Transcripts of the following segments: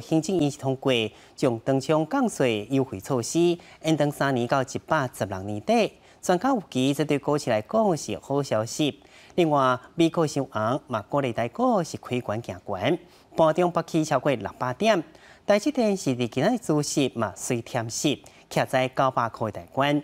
行政已通过，从登枪降税优惠措施，延长三年到一百十六年底。专家预期这对股市来讲是好消息。另外，美国收红，马国内大购是开关行冠，盘中不期超过六百点。台积电是第几日做市，嘛随添息，卡在九百块大关。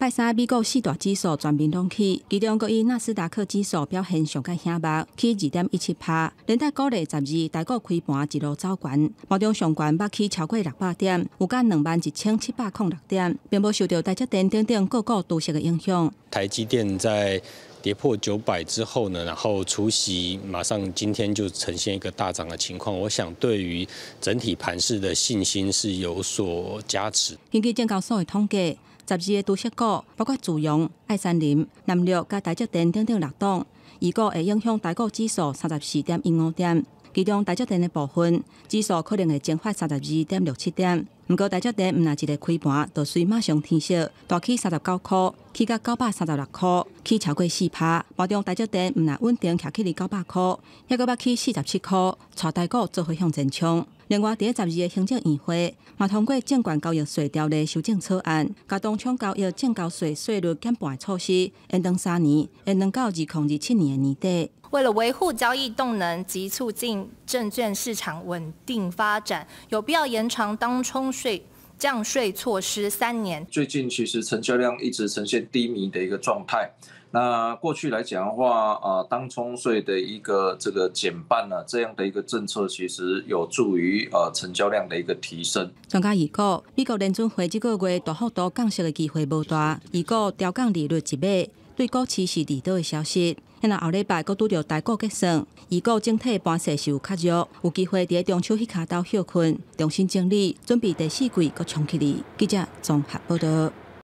拜三，美国四大指数全面拢起，其中个以纳斯达克指数表现上较醒目，起二点一七八。连带高利十二大股开盘一路走悬，毛中上悬，百起超过六百点，有价两万一千七百零六点，并无受到台积电等等个股市的嘅影响。台积电在跌破九百之后呢，然后除夕马上今天就呈现一个大涨嘅情况，我想对于整体盘市的信心是有所加持。根据证交所嘅统计。十二个多市股，包括朝阳、爱山林、南绿、甲大积电等等六档，预果会影响大股指数三十四点一五点，其中大积电的部分指数可能会蒸发三十二点六七点。唔过大脚蛋唔那一个开盘，就随马上天色，大起三十九块，起至九百三十六块，起超过四趴。包中大脚蛋唔那稳定，起去二九百块，抑阁要起四十七块。炒大股做回向前冲。另外，第十二个行政院会，嘛通过证券交易税条例修正草案，加东冲交易证交税税率减半措施，延长三年，延能到二零二七年年底。为了维护交易动能及促进证券市场稳定发展，有必要延长当冲。税降税措施三年，最近其实成交量一直呈现低迷的一个状态。那过去来讲的话，呃，当冲税的一个这个减半呢，这样的一个政策其实有助于呃成交量的一个提升。专家预告，呢个年准，会一个月大幅度降息的机会不大，如果调降利率一别。对股市是迟到的消息，那在后礼拜搁拄着大股结算，如果整体盘势是有较弱，有机会在中秋迄卡到休困，重新整理，准备第四季搁冲起嚟。记者综合报道。